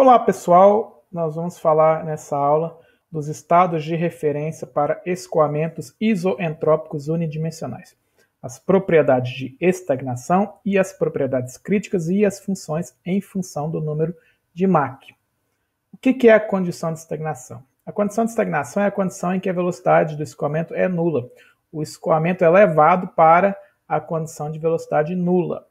Olá, pessoal! Nós vamos falar nessa aula dos estados de referência para escoamentos isoentrópicos unidimensionais, as propriedades de estagnação e as propriedades críticas e as funções em função do número de Mach. O que é a condição de estagnação? A condição de estagnação é a condição em que a velocidade do escoamento é nula. O escoamento é levado para a condição de velocidade nula.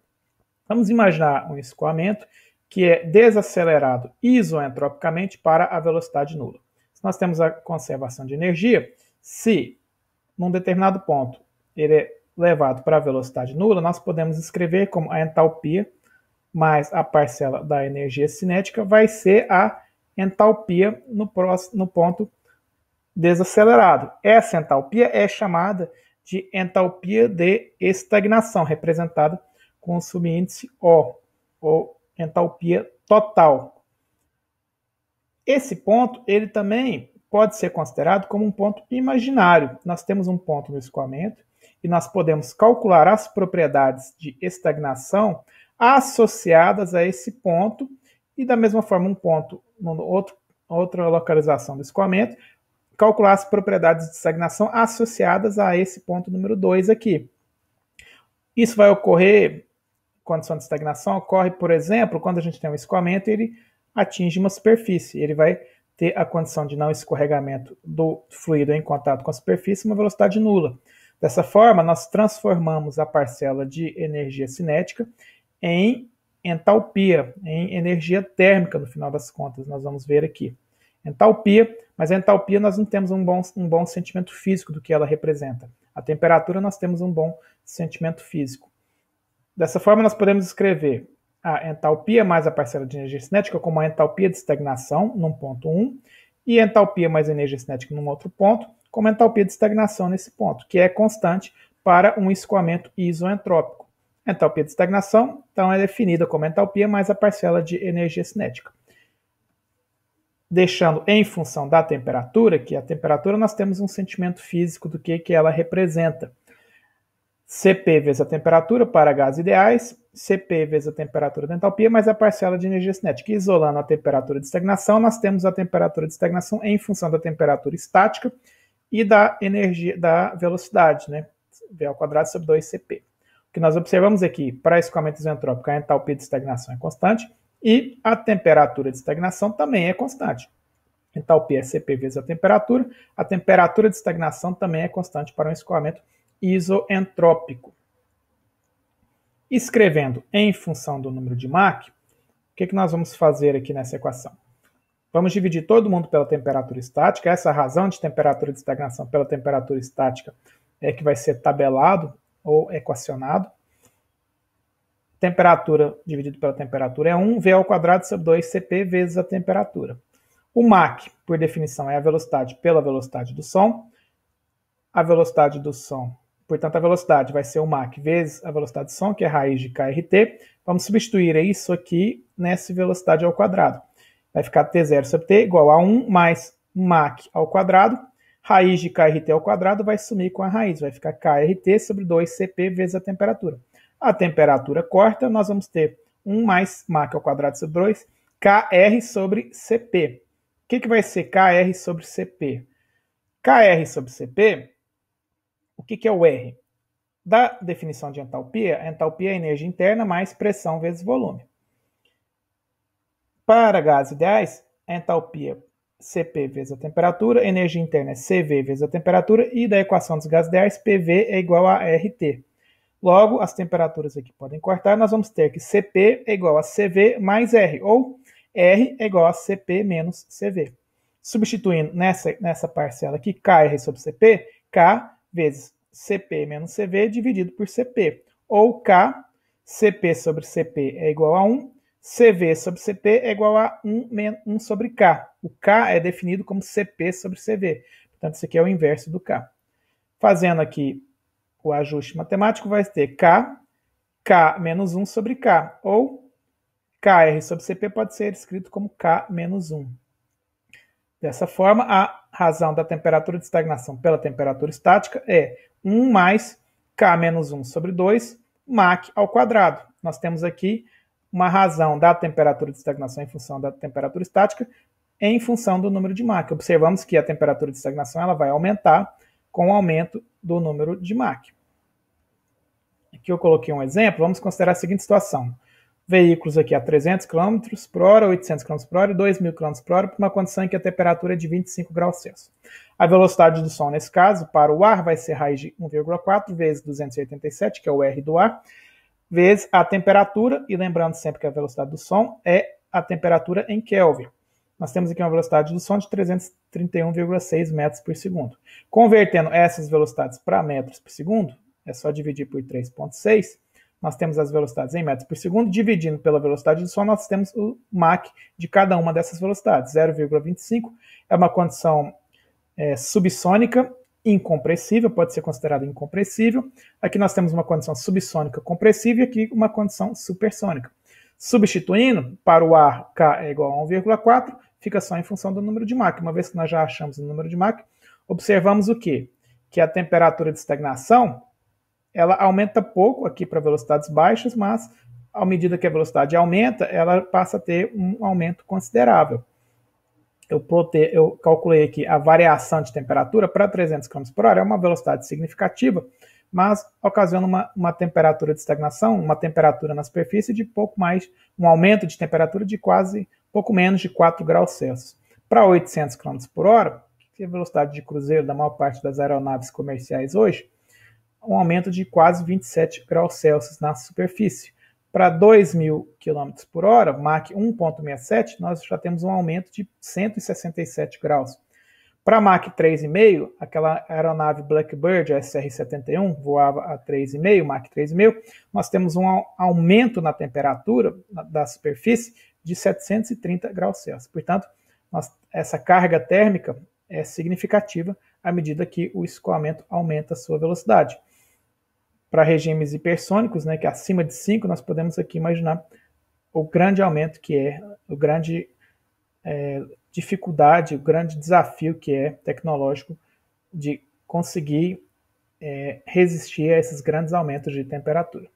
Vamos imaginar um escoamento que é desacelerado isentropicamente para a velocidade nula. Se nós temos a conservação de energia, se num determinado ponto ele é levado para a velocidade nula, nós podemos escrever como a entalpia mais a parcela da energia cinética vai ser a entalpia no, próximo, no ponto desacelerado. Essa entalpia é chamada de entalpia de estagnação, representada com o subíndice O, ou entalpia total. Esse ponto, ele também pode ser considerado como um ponto imaginário. Nós temos um ponto no escoamento e nós podemos calcular as propriedades de estagnação associadas a esse ponto e da mesma forma um ponto outro, outra localização do escoamento, calcular as propriedades de estagnação associadas a esse ponto número 2 aqui. Isso vai ocorrer condição de estagnação ocorre, por exemplo, quando a gente tem um escoamento, e ele atinge uma superfície. Ele vai ter a condição de não escorregamento do fluido em contato com a superfície, uma velocidade nula. Dessa forma, nós transformamos a parcela de energia cinética em entalpia, em energia térmica, no final das contas, nós vamos ver aqui. Entalpia, mas a entalpia nós não temos um bom, um bom sentimento físico do que ela representa. A temperatura nós temos um bom sentimento físico. Dessa forma, nós podemos escrever a entalpia mais a parcela de energia cinética como a entalpia de estagnação num ponto 1 e entalpia mais energia cinética num outro ponto como a entalpia de estagnação nesse ponto, que é constante para um escoamento isoentrópico. A entalpia de estagnação, então, é definida como entalpia mais a parcela de energia cinética. Deixando em função da temperatura, que é a temperatura nós temos um sentimento físico do que, que ela representa. CP vezes a temperatura para gases ideais, CP vezes a temperatura da entalpia, mais a parcela de energia cinética. Isolando a temperatura de estagnação, nós temos a temperatura de estagnação em função da temperatura estática e da energia da velocidade, né? V ao quadrado sobre 2CP. O que nós observamos aqui, é para escoamento isentrópico, a entalpia de estagnação é constante e a temperatura de estagnação também é constante. Entalpia é CP vezes a temperatura, a temperatura de estagnação também é constante para um escoamento isentrópico isoentrópico. Escrevendo em função do número de Mach, o que, é que nós vamos fazer aqui nessa equação? Vamos dividir todo mundo pela temperatura estática. Essa razão de temperatura de estagnação pela temperatura estática é que vai ser tabelado ou equacionado. Temperatura dividido pela temperatura é 1 V ao quadrado sobre 2 Cp vezes a temperatura. O Mach, por definição, é a velocidade pela velocidade do som. A velocidade do som Portanto, a velocidade vai ser o Mach vezes a velocidade de som, que é raiz de KRT. Vamos substituir isso aqui nessa velocidade ao quadrado. Vai ficar T0 sobre T igual a 1 mais Mach ao quadrado. Raiz de KRT ao quadrado vai sumir com a raiz. Vai ficar KRT sobre 2CP vezes a temperatura. A temperatura corta, nós vamos ter 1 mais Mach ao quadrado sobre 2, KR sobre CP. O que, que vai ser KR sobre CP? KR sobre CP o que, que é o R? Da definição de entalpia, entalpia é energia interna mais pressão vezes volume. Para gases ideais, entalpia entalpia é Cp vezes a temperatura, energia interna é Cv vezes a temperatura, e da equação dos gases ideais, Pv é igual a RT. Logo, as temperaturas aqui podem cortar, nós vamos ter que Cp é igual a Cv mais R, ou R é igual a Cp menos Cv. Substituindo nessa, nessa parcela aqui, Kr sobre Cp, K vezes CP menos CV é dividido por CP. Ou K, CP sobre CP é igual a 1, CV sobre CP é igual a 1, 1 sobre K. O K é definido como CP sobre CV. Portanto, isso aqui é o inverso do K. Fazendo aqui o ajuste matemático, vai ter K, K menos 1 sobre K. Ou KR sobre CP pode ser escrito como K menos 1. Dessa forma, a razão da temperatura de estagnação pela temperatura estática é 1 mais K menos 1 sobre 2, Mach ao quadrado. Nós temos aqui uma razão da temperatura de estagnação em função da temperatura estática em função do número de Mach. Observamos que a temperatura de estagnação ela vai aumentar com o aumento do número de Mach. Aqui eu coloquei um exemplo, vamos considerar a seguinte situação veículos aqui a 300 km por hora, 800 km por hora e 2.000 km por hora, para uma condição em que a temperatura é de 25 graus Celsius. A velocidade do som, nesse caso, para o ar vai ser raiz de 1,4 vezes 287, que é o R do ar, vezes a temperatura, e lembrando sempre que a velocidade do som é a temperatura em Kelvin. Nós temos aqui uma velocidade do som de 331,6 metros por segundo. Convertendo essas velocidades para metros por segundo, é só dividir por 3,6 nós temos as velocidades em metros por segundo, dividindo pela velocidade do som, nós temos o Mach de cada uma dessas velocidades. 0,25 é uma condição é, subsônica incompressível, pode ser considerada incompressível. Aqui nós temos uma condição subsônica compressível e aqui uma condição supersônica. Substituindo, para o ar K é igual a 1,4, fica só em função do número de Mach. Uma vez que nós já achamos o número de Mach, observamos o quê? Que a temperatura de estagnação ela aumenta pouco aqui para velocidades baixas, mas à medida que a velocidade aumenta, ela passa a ter um aumento considerável. Eu, prote... eu calculei aqui a variação de temperatura para 300 km por hora, é uma velocidade significativa, mas ocasiona uma, uma temperatura de estagnação, uma temperatura na superfície de pouco mais, um aumento de temperatura de quase pouco menos de 4 graus Celsius. Para 800 km por hora, que é a velocidade de cruzeiro da maior parte das aeronaves comerciais hoje, um aumento de quase 27 graus Celsius na superfície. Para 2.000 mil km por hora, Mach 1.67, nós já temos um aumento de 167 graus. Para Mach 3,5, aquela aeronave Blackbird a SR-71 voava a 3,5, Mach 3,5, nós temos um aumento na temperatura da superfície de 730 graus Celsius. Portanto, nós, essa carga térmica é significativa à medida que o escoamento aumenta a sua velocidade para regimes hipersônicos, né, que é acima de 5, nós podemos aqui imaginar o grande aumento que é, o grande é, dificuldade, o grande desafio que é tecnológico de conseguir é, resistir a esses grandes aumentos de temperatura.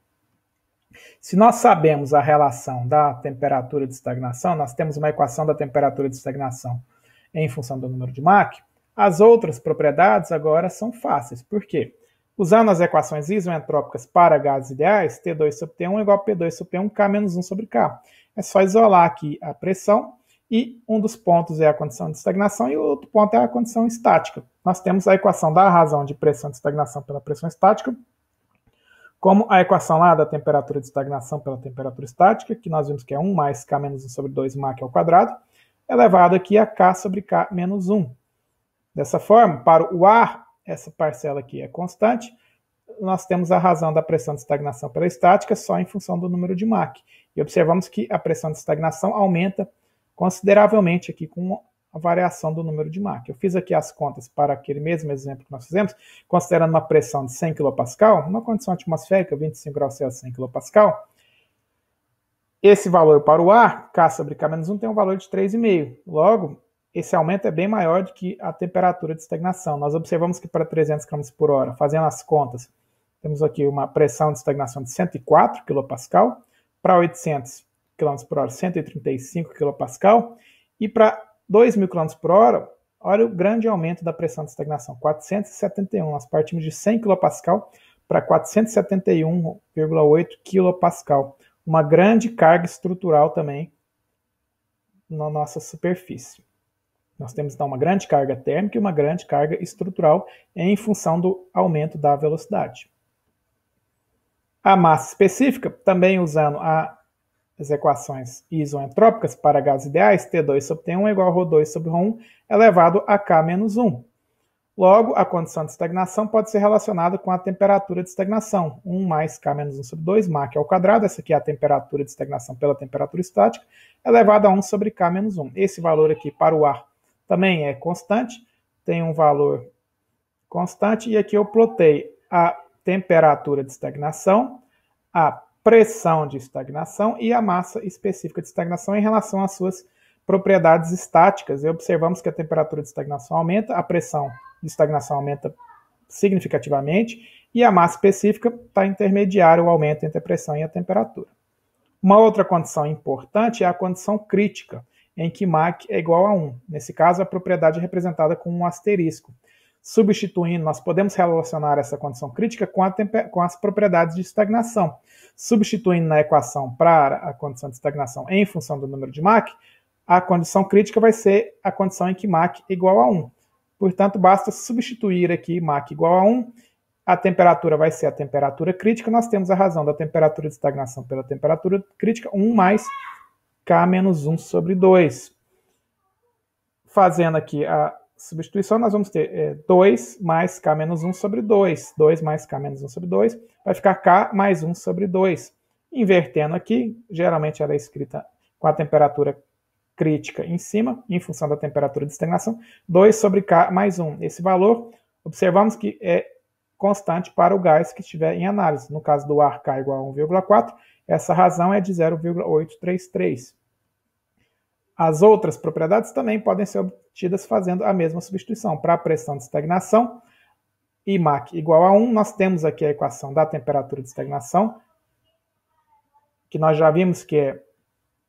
Se nós sabemos a relação da temperatura de estagnação, nós temos uma equação da temperatura de estagnação em função do número de Mach, as outras propriedades agora são fáceis. Por quê? Usando as equações isentrópicas para gases ideais, T2 sobre T1 é igual a P2 sobre P1, K menos 1 sobre K. É só isolar aqui a pressão e um dos pontos é a condição de estagnação e o outro ponto é a condição estática. Nós temos a equação da razão de pressão de estagnação pela pressão estática, como a equação lá da temperatura de estagnação pela temperatura estática, que nós vimos que é 1 mais K menos 1 sobre 2 Mach ao quadrado, elevado aqui a K sobre K menos 1. Dessa forma, para o ar essa parcela aqui é constante, nós temos a razão da pressão de estagnação pela estática só em função do número de Mach. E observamos que a pressão de estagnação aumenta consideravelmente aqui com a variação do número de Mach. Eu fiz aqui as contas para aquele mesmo exemplo que nós fizemos, considerando uma pressão de 100 kPa, uma condição atmosférica, 25 graus Celsius, 100 kPa. Esse valor para o ar, K sobre K menos 1, tem um valor de 3,5. Logo, esse aumento é bem maior do que a temperatura de estagnação. Nós observamos que para 300 km por hora, fazendo as contas, temos aqui uma pressão de estagnação de 104 kPa, para 800 km por hora, 135 kPa, e para 2.000 km por hora, olha o grande aumento da pressão de estagnação, 471. Nós partimos de 100 kPa para 471,8 kPa, uma grande carga estrutural também na nossa superfície. Nós temos então uma grande carga térmica e uma grande carga estrutural em função do aumento da velocidade. A massa específica, também usando as equações isoentrópicas para gases ideais, T2 sobre T1 é igual a Rho2 sobre Rho1 elevado a K menos 1. Logo, a condição de estagnação pode ser relacionada com a temperatura de estagnação. 1 mais K menos 1 sobre 2, Mach ao quadrado, essa aqui é a temperatura de estagnação pela temperatura estática, elevado a 1 sobre K menos 1. Esse valor aqui para o ar também é constante, tem um valor constante, e aqui eu plotei a temperatura de estagnação, a pressão de estagnação e a massa específica de estagnação em relação às suas propriedades estáticas. E observamos que a temperatura de estagnação aumenta, a pressão de estagnação aumenta significativamente e a massa específica está intermediária o aumento entre a pressão e a temperatura. Uma outra condição importante é a condição crítica em que MAC é igual a 1. Nesse caso, a propriedade é representada com um asterisco. Substituindo, nós podemos relacionar essa condição crítica com, com as propriedades de estagnação. Substituindo na equação para a condição de estagnação em função do número de Mach, a condição crítica vai ser a condição em que Mach é igual a 1. Portanto, basta substituir aqui Mach igual a 1 a temperatura vai ser a temperatura crítica, nós temos a razão da temperatura de estagnação pela temperatura crítica, 1 mais K menos 1 sobre 2. Fazendo aqui a substituição, nós vamos ter é, 2 mais K menos 1 sobre 2. 2 mais K menos 1 sobre 2 vai ficar K mais 1 sobre 2. Invertendo aqui, geralmente ela é escrita com a temperatura crítica em cima, em função da temperatura de estagnação, 2 sobre K mais 1. Esse valor, observamos que é constante para o gás que estiver em análise. No caso do ar, K igual a 1,4 essa razão é de 0,833. As outras propriedades também podem ser obtidas fazendo a mesma substituição. Para a pressão de estagnação, Imac igual a 1, nós temos aqui a equação da temperatura de estagnação, que nós já vimos que é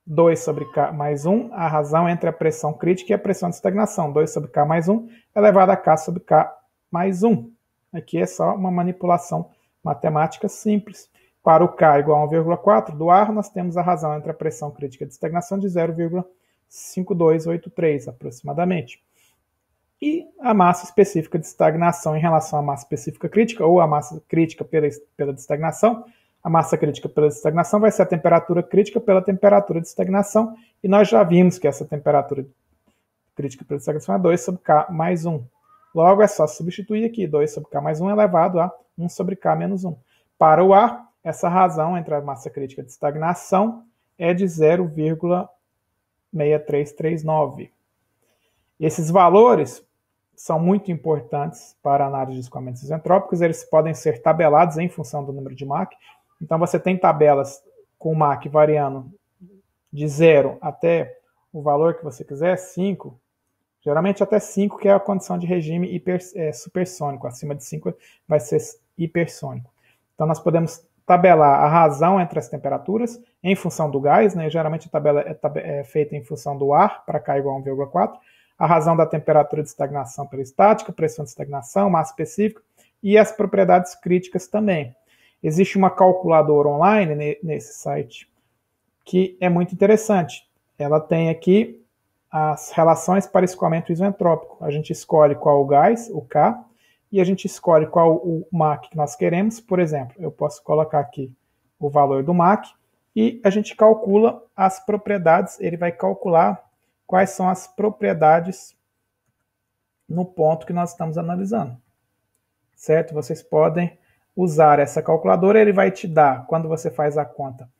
2 sobre K mais 1, a razão entre a pressão crítica e a pressão de estagnação. 2 sobre K mais 1 elevado a K sobre K mais 1. Aqui é só uma manipulação matemática simples. Para o K igual a 1,4 do ar, nós temos a razão entre a pressão crítica de estagnação de 0,5283 aproximadamente. E a massa específica de estagnação em relação à massa específica crítica, ou a massa crítica pela, pela estagnação, a massa crítica pela estagnação vai ser a temperatura crítica pela temperatura de estagnação, e nós já vimos que essa temperatura crítica pela estagnação é 2 sobre K mais 1. Logo, é só substituir aqui 2 sobre K mais 1 elevado a 1 sobre K menos 1. Para o ar, essa razão entre a massa crítica de estagnação é de 0,6339. Esses valores são muito importantes para análise de escoamentos isentrópicos, eles podem ser tabelados em função do número de Mach. Então você tem tabelas com Mach variando de 0 até o valor que você quiser, 5, geralmente até 5, que é a condição de regime hiper, é, supersônico, acima de 5 vai ser hipersônico. Então nós podemos tabelar a razão entre as temperaturas em função do gás, né? geralmente a tabela é, tab é feita em função do ar, para k igual a 1,4, a razão da temperatura de estagnação pela estática, pressão de estagnação, massa específica e as propriedades críticas também. Existe uma calculadora online ne nesse site que é muito interessante. Ela tem aqui as relações para escoamento isentrópico. A gente escolhe qual o gás, o K, e a gente escolhe qual o MAC que nós queremos. Por exemplo, eu posso colocar aqui o valor do MAC e a gente calcula as propriedades, ele vai calcular quais são as propriedades no ponto que nós estamos analisando. Certo? Vocês podem usar essa calculadora, ele vai te dar, quando você faz a conta,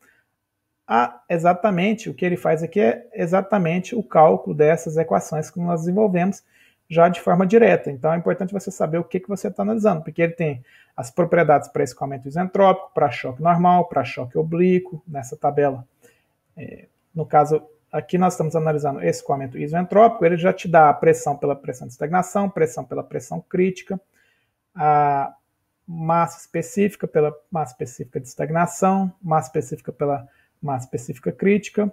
a, exatamente o que ele faz aqui é exatamente o cálculo dessas equações que nós desenvolvemos já de forma direta. Então é importante você saber o que, que você está analisando, porque ele tem as propriedades para escoamento isentrópico, para choque normal, para choque oblíquo, nessa tabela. É, no caso, aqui nós estamos analisando esse escoamento isentrópico, ele já te dá a pressão pela pressão de estagnação, pressão pela pressão crítica, a massa específica pela massa específica de estagnação, massa específica pela massa específica crítica,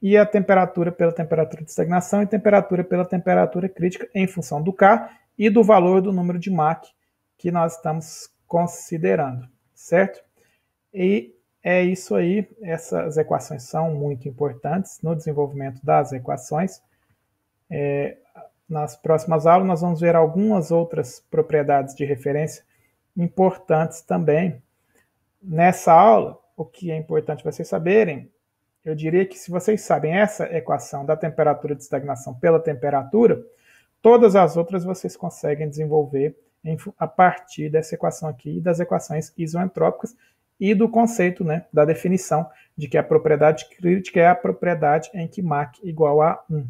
e a temperatura pela temperatura de estagnação e temperatura pela temperatura crítica em função do K e do valor do número de Mach que nós estamos considerando, certo? E é isso aí, essas equações são muito importantes no desenvolvimento das equações. É, nas próximas aulas nós vamos ver algumas outras propriedades de referência importantes também. Nessa aula, o que é importante vocês saberem eu diria que se vocês sabem essa equação da temperatura de estagnação pela temperatura, todas as outras vocês conseguem desenvolver em, a partir dessa equação aqui e das equações isoentrópicas e do conceito, né, da definição de que a propriedade crítica é a propriedade em que Mach igual a 1.